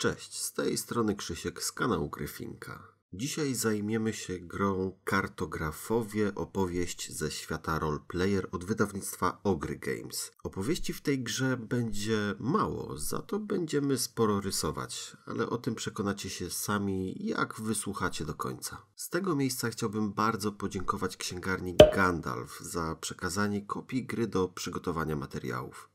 Cześć, z tej strony Krzysiek z kanału Gryfinka. Dzisiaj zajmiemy się grą Kartografowie, opowieść ze świata roleplayer od wydawnictwa Ogry Games. Opowieści w tej grze będzie mało, za to będziemy sporo rysować, ale o tym przekonacie się sami, jak wysłuchacie do końca. Z tego miejsca chciałbym bardzo podziękować księgarni Gandalf za przekazanie kopii gry do przygotowania materiałów.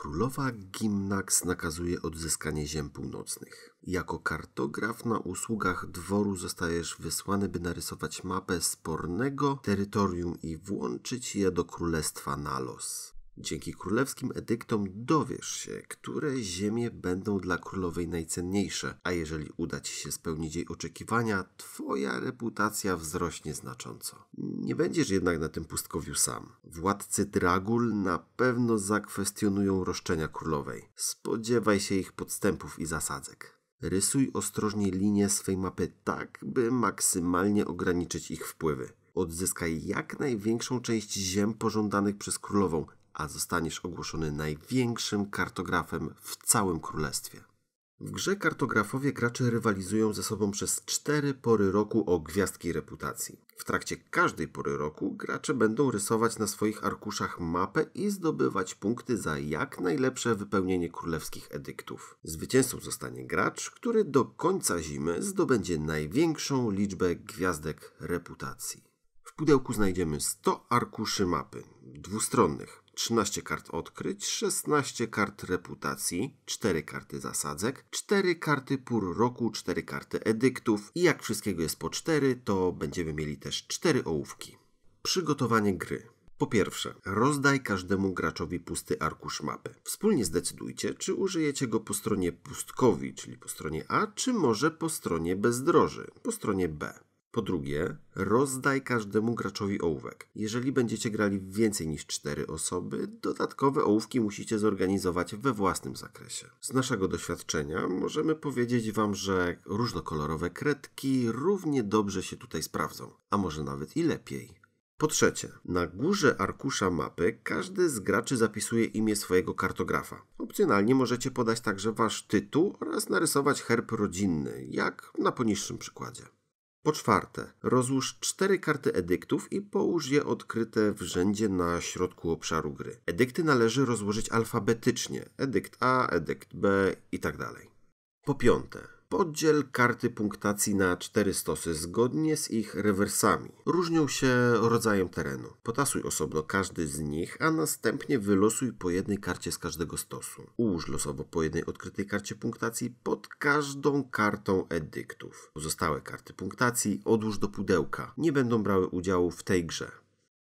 Królowa Gimnax nakazuje odzyskanie ziem północnych. Jako kartograf na usługach dworu zostajesz wysłany, by narysować mapę spornego terytorium i włączyć je do królestwa Nalos. Dzięki królewskim edyktom dowiesz się, które ziemie będą dla królowej najcenniejsze, a jeżeli uda ci się spełnić jej oczekiwania, twoja reputacja wzrośnie znacząco. Nie będziesz jednak na tym pustkowiu sam. Władcy Dragul na pewno zakwestionują roszczenia królowej. Spodziewaj się ich podstępów i zasadzek. Rysuj ostrożnie linie swej mapy tak, by maksymalnie ograniczyć ich wpływy. Odzyskaj jak największą część ziem pożądanych przez królową, a zostaniesz ogłoszony największym kartografem w całym królestwie. W grze kartografowie gracze rywalizują ze sobą przez cztery pory roku o gwiazdki reputacji. W trakcie każdej pory roku gracze będą rysować na swoich arkuszach mapę i zdobywać punkty za jak najlepsze wypełnienie królewskich edyktów. Zwycięzcą zostanie gracz, który do końca zimy zdobędzie największą liczbę gwiazdek reputacji. W pudełku znajdziemy 100 arkuszy mapy, dwustronnych, 13 kart odkryć, 16 kart reputacji, 4 karty zasadzek, 4 karty pór roku, 4 karty edyktów i jak wszystkiego jest po 4, to będziemy mieli też 4 ołówki. Przygotowanie gry. Po pierwsze, rozdaj każdemu graczowi pusty arkusz mapy. Wspólnie zdecydujcie, czy użyjecie go po stronie pustkowi, czyli po stronie A, czy może po stronie bezdroży, po stronie B. Po drugie, rozdaj każdemu graczowi ołówek. Jeżeli będziecie grali więcej niż 4 osoby, dodatkowe ołówki musicie zorganizować we własnym zakresie. Z naszego doświadczenia możemy powiedzieć Wam, że różnokolorowe kredki równie dobrze się tutaj sprawdzą, a może nawet i lepiej. Po trzecie, na górze arkusza mapy każdy z graczy zapisuje imię swojego kartografa. Opcjonalnie możecie podać także Wasz tytuł oraz narysować herb rodzinny, jak na poniższym przykładzie. Po czwarte, rozłóż cztery karty edyktów i połóż je odkryte w rzędzie na środku obszaru gry. Edykty należy rozłożyć alfabetycznie: edykt A, edykt B itd. Tak po piąte, Podziel karty punktacji na cztery stosy zgodnie z ich rewersami. Różnią się rodzajem terenu. Potasuj osobno każdy z nich, a następnie wylosuj po jednej karcie z każdego stosu. Ułóż losowo po jednej odkrytej karcie punktacji pod każdą kartą edyktów. Pozostałe karty punktacji odłóż do pudełka. Nie będą brały udziału w tej grze.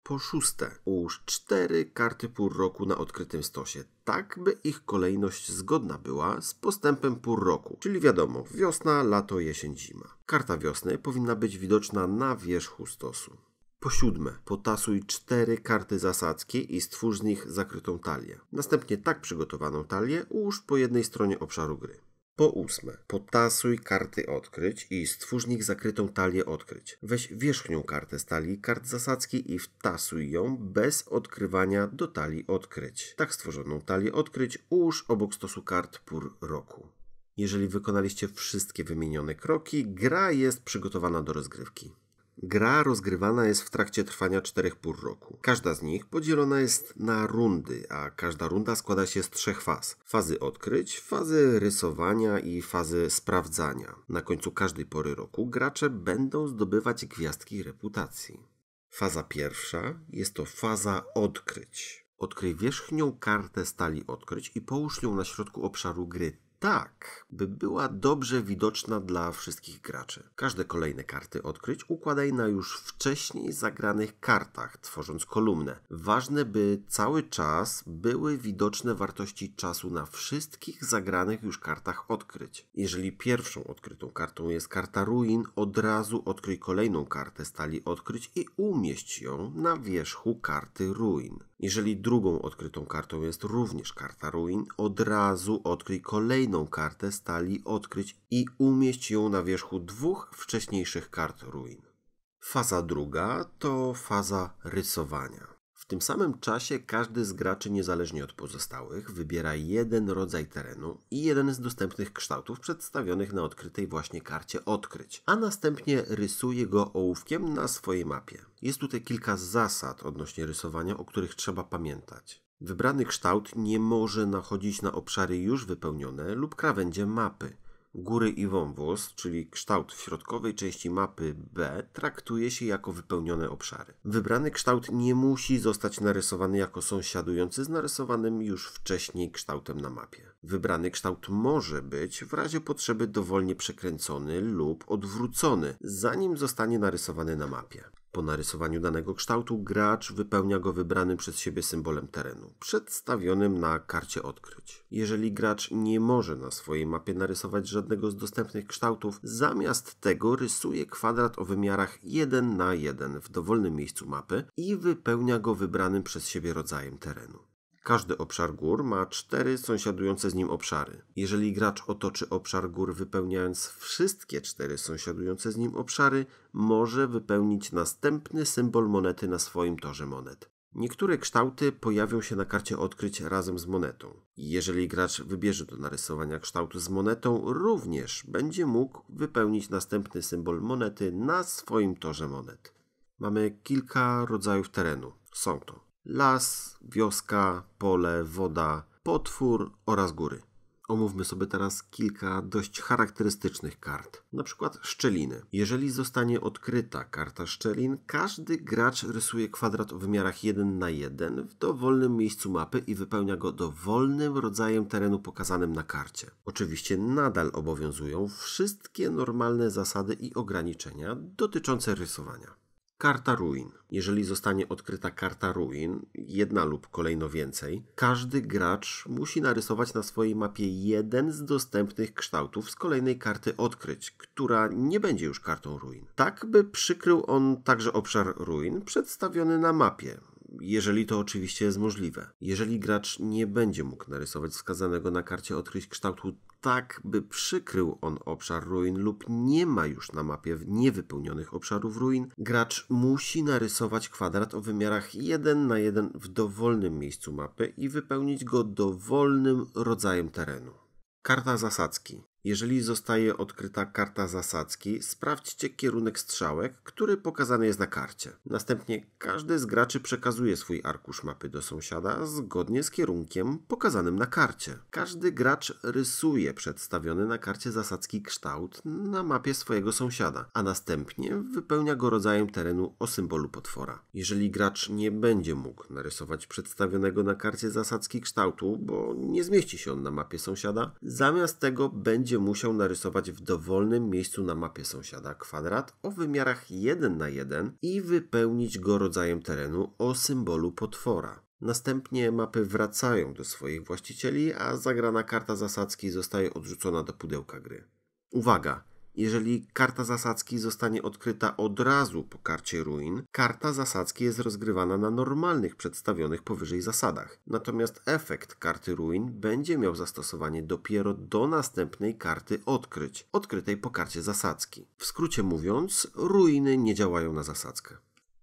Po szóste, ułóż cztery karty pół roku na odkrytym stosie, tak by ich kolejność zgodna była z postępem pół roku, czyli wiadomo, wiosna, lato, jesień, zima. Karta wiosny powinna być widoczna na wierzchu stosu. Po siódme, potasuj cztery karty zasadzkie i stwórz z nich zakrytą talię. Następnie tak przygotowaną talię ułóż po jednej stronie obszaru gry. Po ósme, potasuj karty odkryć i stwórz nich zakrytą talię odkryć. Weź wierzchnią kartę z talii kart zasadzki i wtasuj ją bez odkrywania do talii odkryć. Tak stworzoną talię odkryć ułóż obok stosu kart pór roku. Jeżeli wykonaliście wszystkie wymienione kroki, gra jest przygotowana do rozgrywki. Gra rozgrywana jest w trakcie trwania czterech pór roku. Każda z nich podzielona jest na rundy, a każda runda składa się z trzech faz. Fazy odkryć, fazy rysowania i fazy sprawdzania. Na końcu każdej pory roku gracze będą zdobywać gwiazdki reputacji. Faza pierwsza jest to faza odkryć. Odkryj wierzchnią kartę stali odkryć i połóż ją na środku obszaru gry tak, by była dobrze widoczna dla wszystkich graczy. Każde kolejne karty odkryć układaj na już wcześniej zagranych kartach, tworząc kolumnę. Ważne, by cały czas były widoczne wartości czasu na wszystkich zagranych już kartach odkryć. Jeżeli pierwszą odkrytą kartą jest karta ruin, od razu odkryj kolejną kartę stali odkryć i umieść ją na wierzchu karty ruin. Jeżeli drugą odkrytą kartą jest również karta ruin, od razu odkryj kolejną kartę stali odkryć i umieść ją na wierzchu dwóch wcześniejszych kart ruin. Faza druga to faza rysowania tym samym czasie każdy z graczy niezależnie od pozostałych wybiera jeden rodzaj terenu i jeden z dostępnych kształtów przedstawionych na odkrytej właśnie karcie odkryć, a następnie rysuje go ołówkiem na swojej mapie. Jest tutaj kilka zasad odnośnie rysowania, o których trzeba pamiętać. Wybrany kształt nie może nachodzić na obszary już wypełnione lub krawędzie mapy góry i wąwóz, czyli kształt w środkowej części mapy B, traktuje się jako wypełnione obszary. Wybrany kształt nie musi zostać narysowany jako sąsiadujący z narysowanym już wcześniej kształtem na mapie. Wybrany kształt może być w razie potrzeby dowolnie przekręcony lub odwrócony, zanim zostanie narysowany na mapie. Po narysowaniu danego kształtu gracz wypełnia go wybranym przez siebie symbolem terenu, przedstawionym na karcie odkryć. Jeżeli gracz nie może na swojej mapie narysować żadnego z dostępnych kształtów, zamiast tego rysuje kwadrat o wymiarach 1 na 1 w dowolnym miejscu mapy i wypełnia go wybranym przez siebie rodzajem terenu. Każdy obszar gór ma cztery sąsiadujące z nim obszary. Jeżeli gracz otoczy obszar gór wypełniając wszystkie cztery sąsiadujące z nim obszary, może wypełnić następny symbol monety na swoim torze monet. Niektóre kształty pojawią się na karcie odkryć razem z monetą. Jeżeli gracz wybierze do narysowania kształtu z monetą, również będzie mógł wypełnić następny symbol monety na swoim torze monet. Mamy kilka rodzajów terenu. Są to las, wioska, pole, woda, potwór oraz góry. Omówmy sobie teraz kilka dość charakterystycznych kart, na przykład szczeliny. Jeżeli zostanie odkryta karta szczelin, każdy gracz rysuje kwadrat w wymiarach 1 na 1 w dowolnym miejscu mapy i wypełnia go dowolnym rodzajem terenu pokazanym na karcie. Oczywiście nadal obowiązują wszystkie normalne zasady i ograniczenia dotyczące rysowania. Karta ruin. Jeżeli zostanie odkryta karta ruin, jedna lub kolejno więcej, każdy gracz musi narysować na swojej mapie jeden z dostępnych kształtów z kolejnej karty odkryć, która nie będzie już kartą ruin. Tak, by przykrył on także obszar ruin przedstawiony na mapie, jeżeli to oczywiście jest możliwe. Jeżeli gracz nie będzie mógł narysować wskazanego na karcie odkryć kształtu tak, by przykrył on obszar ruin lub nie ma już na mapie niewypełnionych obszarów ruin, gracz musi narysować kwadrat o wymiarach 1 na 1 w dowolnym miejscu mapy i wypełnić go dowolnym rodzajem terenu. Karta zasadzki. Jeżeli zostaje odkryta karta zasadzki, sprawdźcie kierunek strzałek, który pokazany jest na karcie. Następnie każdy z graczy przekazuje swój arkusz mapy do sąsiada zgodnie z kierunkiem pokazanym na karcie. Każdy gracz rysuje przedstawiony na karcie zasadzki kształt na mapie swojego sąsiada, a następnie wypełnia go rodzajem terenu o symbolu potwora. Jeżeli gracz nie będzie mógł narysować przedstawionego na karcie zasadzki kształtu, bo nie zmieści się on na mapie sąsiada, zamiast tego będzie będzie musiał narysować w dowolnym miejscu na mapie sąsiada kwadrat o wymiarach 1 na 1 i wypełnić go rodzajem terenu o symbolu potwora. Następnie mapy wracają do swoich właścicieli, a zagrana karta zasadzki zostaje odrzucona do pudełka gry. Uwaga! Jeżeli karta zasadzki zostanie odkryta od razu po karcie ruin, karta zasadzki jest rozgrywana na normalnych przedstawionych powyżej zasadach. Natomiast efekt karty ruin będzie miał zastosowanie dopiero do następnej karty odkryć, odkrytej po karcie zasadzki. W skrócie mówiąc, ruiny nie działają na zasadzkę.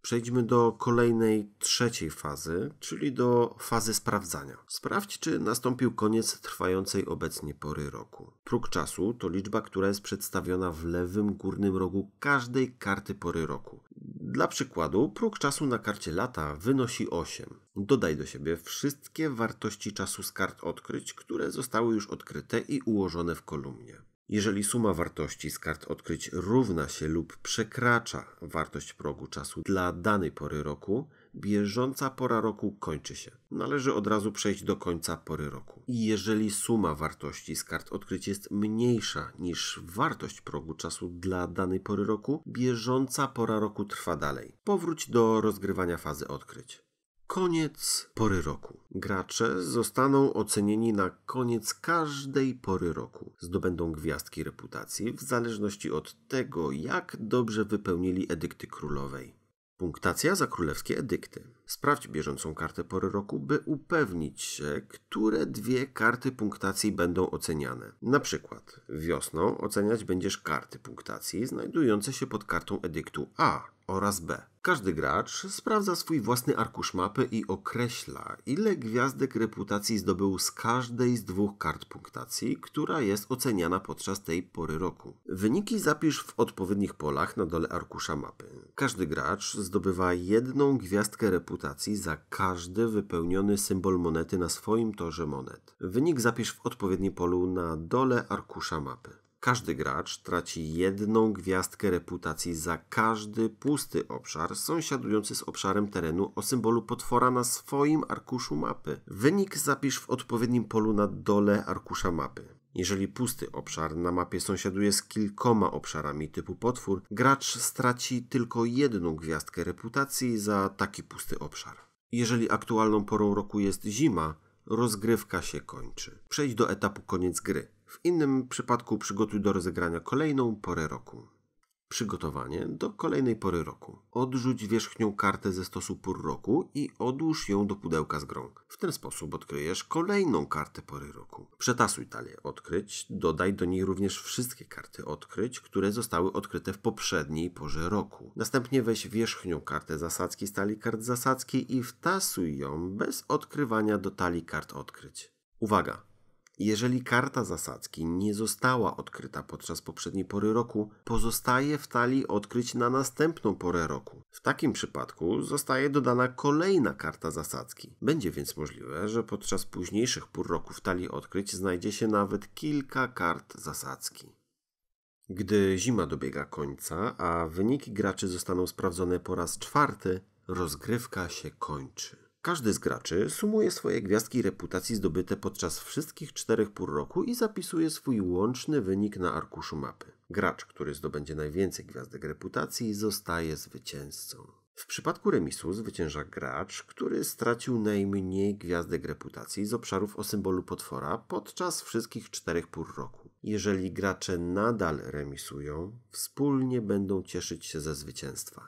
Przejdźmy do kolejnej trzeciej fazy, czyli do fazy sprawdzania. Sprawdź, czy nastąpił koniec trwającej obecnie pory roku. Próg czasu to liczba, która jest przedstawiona w lewym górnym rogu każdej karty pory roku. Dla przykładu, próg czasu na karcie lata wynosi 8. Dodaj do siebie wszystkie wartości czasu z kart odkryć, które zostały już odkryte i ułożone w kolumnie. Jeżeli suma wartości z kart odkryć równa się lub przekracza wartość progu czasu dla danej pory roku, bieżąca pora roku kończy się. Należy od razu przejść do końca pory roku. I jeżeli suma wartości z kart odkryć jest mniejsza niż wartość progu czasu dla danej pory roku, bieżąca pora roku trwa dalej. Powróć do rozgrywania fazy odkryć. Koniec pory roku. Gracze zostaną ocenieni na koniec każdej pory roku. Zdobędą gwiazdki reputacji w zależności od tego, jak dobrze wypełnili edykty królowej. Punktacja za królewskie edykty. Sprawdź bieżącą kartę pory roku, by upewnić się, które dwie karty punktacji będą oceniane. Na przykład wiosną oceniać będziesz karty punktacji znajdujące się pod kartą edyktu A, oraz B. Każdy gracz sprawdza swój własny arkusz mapy i określa, ile gwiazdek reputacji zdobył z każdej z dwóch kart punktacji, która jest oceniana podczas tej pory roku. Wyniki zapisz w odpowiednich polach na dole arkusza mapy. Każdy gracz zdobywa jedną gwiazdkę reputacji za każdy wypełniony symbol monety na swoim torze monet. Wynik zapisz w odpowiednim polu na dole arkusza mapy. Każdy gracz traci jedną gwiazdkę reputacji za każdy pusty obszar sąsiadujący z obszarem terenu o symbolu potwora na swoim arkuszu mapy. Wynik zapisz w odpowiednim polu na dole arkusza mapy. Jeżeli pusty obszar na mapie sąsiaduje z kilkoma obszarami typu potwór, gracz straci tylko jedną gwiazdkę reputacji za taki pusty obszar. Jeżeli aktualną porą roku jest zima, rozgrywka się kończy. Przejdź do etapu koniec gry. W innym przypadku przygotuj do rozegrania kolejną porę roku. Przygotowanie do kolejnej pory roku. Odrzuć wierzchnią kartę ze stosu pór roku i odłóż ją do pudełka z grą. W ten sposób odkryjesz kolejną kartę pory roku. Przetasuj talię odkryć, dodaj do niej również wszystkie karty odkryć, które zostały odkryte w poprzedniej porze roku. Następnie weź wierzchnią kartę zasadzki z talii kart zasadzki i wtasuj ją bez odkrywania do talii kart odkryć. Uwaga! Jeżeli karta zasadzki nie została odkryta podczas poprzedniej pory roku, pozostaje w talii odkryć na następną porę roku. W takim przypadku zostaje dodana kolejna karta zasadzki. Będzie więc możliwe, że podczas późniejszych pór roku w talii odkryć znajdzie się nawet kilka kart zasadzki. Gdy zima dobiega końca, a wyniki graczy zostaną sprawdzone po raz czwarty, rozgrywka się kończy. Każdy z graczy sumuje swoje gwiazdki reputacji zdobyte podczas wszystkich czterech pór roku i zapisuje swój łączny wynik na arkuszu mapy. Gracz, który zdobędzie najwięcej gwiazdek reputacji, zostaje zwycięzcą. W przypadku remisu zwycięża gracz, który stracił najmniej gwiazdek reputacji z obszarów o symbolu potwora podczas wszystkich czterech pór roku. Jeżeli gracze nadal remisują, wspólnie będą cieszyć się ze zwycięstwa.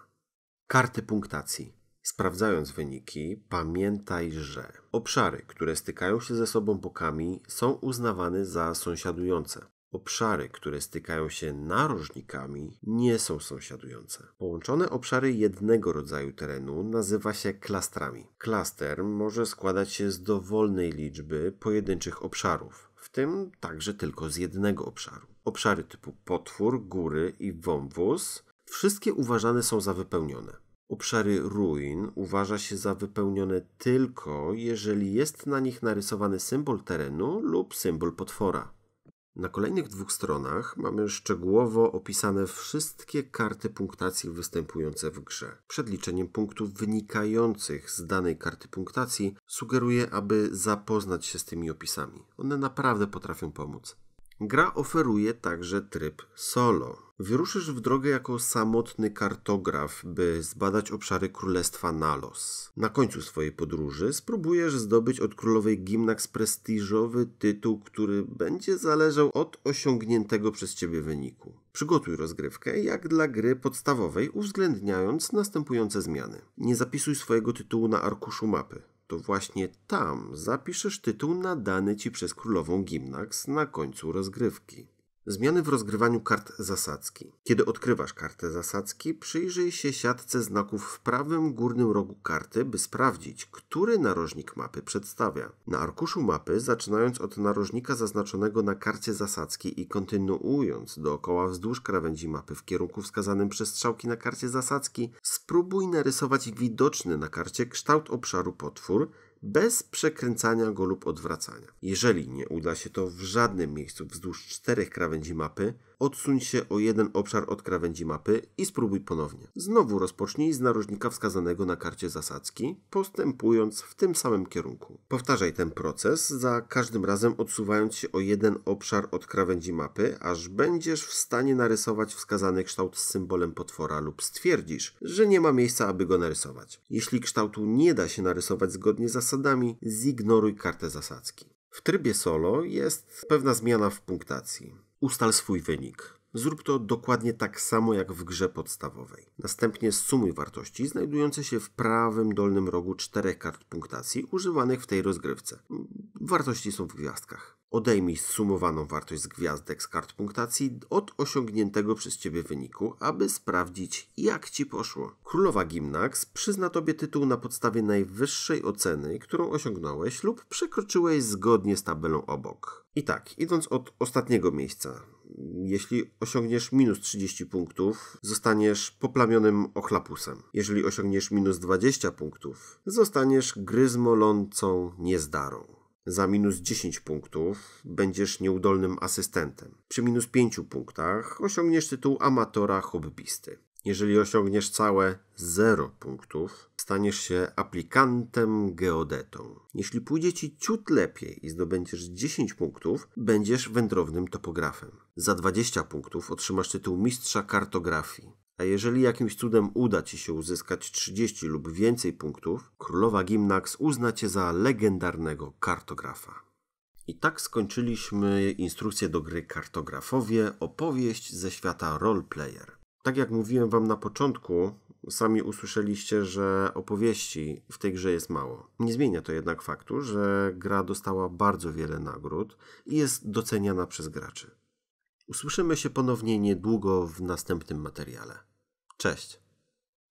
Karty punktacji. Sprawdzając wyniki, pamiętaj, że obszary, które stykają się ze sobą bokami, są uznawane za sąsiadujące. Obszary, które stykają się narożnikami, nie są sąsiadujące. Połączone obszary jednego rodzaju terenu nazywa się klastrami. Klaster może składać się z dowolnej liczby pojedynczych obszarów, w tym także tylko z jednego obszaru. Obszary typu potwór, góry i wąwóz wszystkie uważane są za wypełnione. Obszary ruin uważa się za wypełnione tylko, jeżeli jest na nich narysowany symbol terenu lub symbol potwora. Na kolejnych dwóch stronach mamy szczegółowo opisane wszystkie karty punktacji występujące w grze. Przed liczeniem punktów wynikających z danej karty punktacji sugeruję, aby zapoznać się z tymi opisami. One naprawdę potrafią pomóc. Gra oferuje także tryb solo. Wyruszysz w drogę jako samotny kartograf, by zbadać obszary królestwa Nalos. Na końcu swojej podróży spróbujesz zdobyć od królowej Gimnax prestiżowy tytuł, który będzie zależał od osiągniętego przez ciebie wyniku. Przygotuj rozgrywkę jak dla gry podstawowej, uwzględniając następujące zmiany. Nie zapisuj swojego tytułu na arkuszu mapy to właśnie tam zapiszesz tytuł nadany ci przez królową Gimnax na końcu rozgrywki. Zmiany w rozgrywaniu kart zasadzki. Kiedy odkrywasz kartę zasadzki, przyjrzyj się siatce znaków w prawym górnym rogu karty, by sprawdzić, który narożnik mapy przedstawia. Na arkuszu mapy, zaczynając od narożnika zaznaczonego na karcie zasadzki i kontynuując dookoła wzdłuż krawędzi mapy w kierunku wskazanym przez strzałki na karcie zasadzki, spróbuj narysować widoczny na karcie kształt obszaru potwór, bez przekręcania go lub odwracania. Jeżeli nie uda się to w żadnym miejscu wzdłuż czterech krawędzi mapy, odsuń się o jeden obszar od krawędzi mapy i spróbuj ponownie. Znowu rozpocznij z narożnika wskazanego na karcie zasadzki, postępując w tym samym kierunku. Powtarzaj ten proces, za każdym razem odsuwając się o jeden obszar od krawędzi mapy, aż będziesz w stanie narysować wskazany kształt z symbolem potwora lub stwierdzisz, że nie ma miejsca, aby go narysować. Jeśli kształtu nie da się narysować zgodnie z zasadami, zignoruj kartę zasadzki. W trybie solo jest pewna zmiana w punktacji. Ustal swój wynik. Zrób to dokładnie tak samo jak w grze podstawowej. Następnie sumuj wartości znajdujące się w prawym dolnym rogu czterech kart punktacji używanych w tej rozgrywce. Wartości są w gwiazdkach. Odejmij sumowaną wartość z gwiazdek z kart punktacji od osiągniętego przez Ciebie wyniku, aby sprawdzić, jak Ci poszło. Królowa Gimnax przyzna Tobie tytuł na podstawie najwyższej oceny, którą osiągnąłeś lub przekroczyłeś zgodnie z tabelą obok. I tak, idąc od ostatniego miejsca, jeśli osiągniesz minus 30 punktów, zostaniesz poplamionym ochlapusem. Jeżeli osiągniesz minus 20 punktów, zostaniesz gryzmolącą niezdarą za minus 10 punktów będziesz nieudolnym asystentem. Przy minus 5 punktach osiągniesz tytuł amatora hobbysty. Jeżeli osiągniesz całe 0 punktów, staniesz się aplikantem geodetą. Jeśli pójdzie ci ciut lepiej i zdobędziesz 10 punktów, będziesz wędrownym topografem. Za 20 punktów otrzymasz tytuł mistrza kartografii. A jeżeli jakimś cudem uda ci się uzyskać 30 lub więcej punktów, królowa Gimnax uzna cię za legendarnego kartografa. I tak skończyliśmy instrukcję do gry Kartografowie, opowieść ze świata roleplayer. Tak jak mówiłem wam na początku, sami usłyszeliście, że opowieści w tej grze jest mało. Nie zmienia to jednak faktu, że gra dostała bardzo wiele nagród i jest doceniana przez graczy. Usłyszymy się ponownie niedługo w następnym materiale. Cześć!